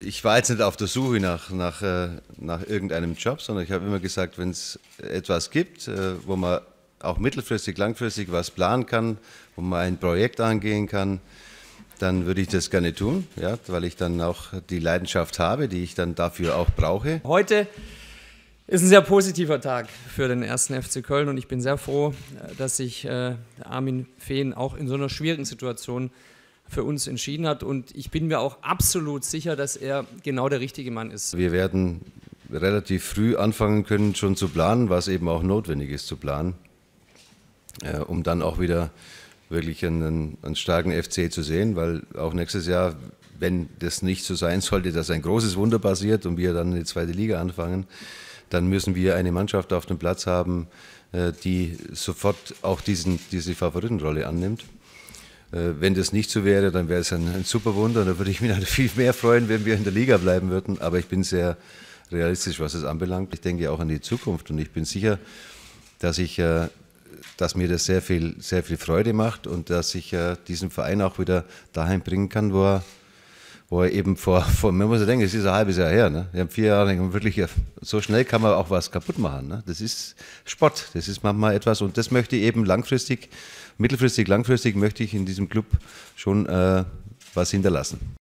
ich war jetzt nicht auf der Suche nach, nach, äh, nach irgendeinem Job, sondern ich habe immer gesagt, wenn es etwas gibt, äh, wo man auch mittelfristig, langfristig was planen kann, wo man ein Projekt angehen kann, dann würde ich das gerne tun, ja, weil ich dann auch die Leidenschaft habe, die ich dann dafür auch brauche. Heute ist ein sehr positiver Tag für den ersten FC Köln und ich bin sehr froh, äh, dass sich Armin Fehn auch in so einer schwierigen Situation für uns entschieden hat. Und ich bin mir auch absolut sicher, dass er genau der richtige Mann ist. Wir werden relativ früh anfangen können, schon zu planen, was eben auch notwendig ist zu planen, äh, um dann auch wieder wirklich einen, einen starken FC zu sehen, weil auch nächstes Jahr, wenn das nicht so sein sollte, dass ein großes Wunder passiert und wir dann in die zweite Liga anfangen, dann müssen wir eine Mannschaft auf dem Platz haben, äh, die sofort auch diesen, diese Favoritenrolle annimmt. Äh, wenn das nicht so wäre, dann wäre es ein, ein super Wunder. Da würde ich mich viel mehr freuen, wenn wir in der Liga bleiben würden. Aber ich bin sehr realistisch, was es anbelangt. Ich denke auch an die Zukunft und ich bin sicher, dass ich, äh, dass mir das sehr viel, sehr viel Freude macht und dass ich äh, diesen Verein auch wieder dahin bringen kann, wo er wo er eben vor, vor man muss ja denken, es ist ein halbes Jahr her, ne? Wir haben vier Jahre und wirklich, so schnell kann man auch was kaputt machen, ne? Das ist Sport, das ist manchmal etwas und das möchte ich eben langfristig, mittelfristig, langfristig möchte ich in diesem Club schon äh, was hinterlassen.